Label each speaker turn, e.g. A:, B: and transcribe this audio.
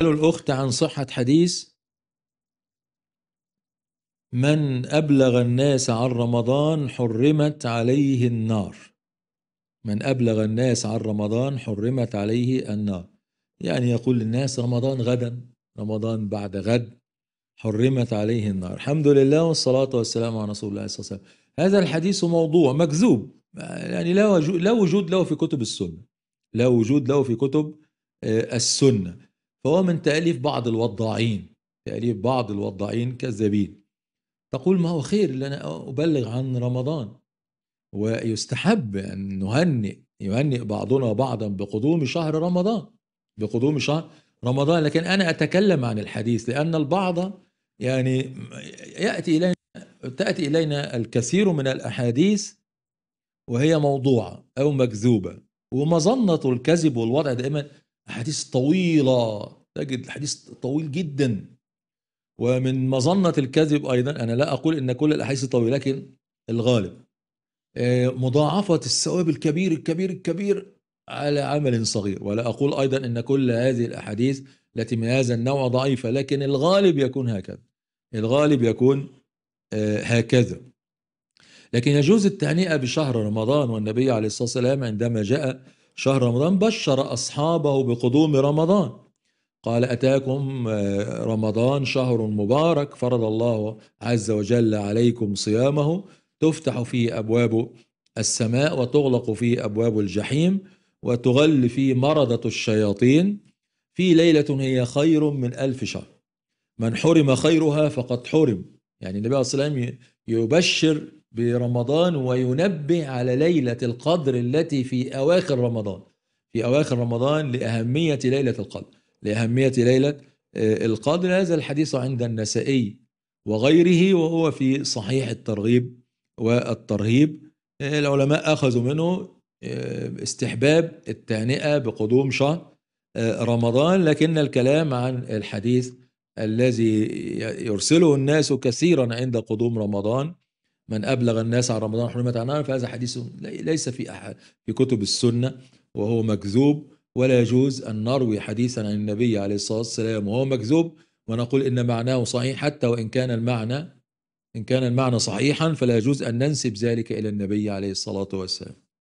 A: سألوا الأخت عن صحة حديث من أبلغ الناس عن رمضان حرمت عليه النار من أبلغ الناس عن رمضان حرمت عليه النار يعني يقول للناس رمضان غدا رمضان بعد غد حرمت عليه النار الحمد لله والصلاة والسلام على رسول الله صلى الله عليه وسلم هذا الحديث موضوع مكذوب يعني لا وجود له في كتب السنة لا وجود له في كتب آه، السنة فهو من تأليف بعض الوضاعين تأليف بعض الوضاعين كذابين تقول ما هو خير اللي أنا أبلغ عن رمضان ويستحب أن نهنئ يهنئ بعضنا بعضا بقدوم شهر رمضان بقدوم شهر رمضان لكن أنا أتكلم عن الحديث لأن البعض يعني يأتي إلينا تأتي إلينا الكثير من الأحاديث وهي موضوعة أو مكذوبة ومظنة الكذب والوضع دائما أحاديث طويلة تجد الحديث طويل جدا ومن مظنة الكذب أيضا أنا لا أقول أن كل الأحاديث طويلة لكن الغالب آه، مضاعفة الثواب الكبير الكبير الكبير على عمل صغير ولا أقول أيضا أن كل هذه الأحاديث التي من هذا النوع ضعيفة لكن الغالب يكون هكذا الغالب يكون آه، هكذا لكن يجوز التهنئة بشهر رمضان والنبي عليه الصلاة والسلام عندما جاء شهر رمضان بشر أصحابه بقدوم رمضان قال أتاكم آه، رمضان شهر مبارك فرض الله عز وجل عليكم صيامه تفتح فيه أبواب السماء وتغلق فيه أبواب الجحيم وتغل فيه مرضة الشياطين في ليلة هي خير من ألف شهر من حرم خيرها فقد حرم يعني النبي عليه الصلاة يبشر برمضان وينبه على ليلة القدر التي في أواخر رمضان في أواخر رمضان لأهمية ليلة القدر لأهمية ليلة آه، القدر هذا الحديث عند النسائي وغيره وهو في صحيح الترغيب والترهيب آه، العلماء أخذوا منه آه، استحباب التهنئة بقدوم شهر رمضان لكن الكلام عن الحديث الذي يرسله الناس كثيرا عند قدوم رمضان من أبلغ الناس عن رمضان حرمت عن فهذا حديث ليس في أحد في كتب السنة وهو مكذوب ولا يجوز أن نروي حديثا عن النبي عليه الصلاة والسلام وهو مكذوب ونقول إن معناه صحيح حتى وإن كان المعنى إن كان المعنى صحيحا فلا يجوز أن ننسب ذلك إلى النبي عليه الصلاة والسلام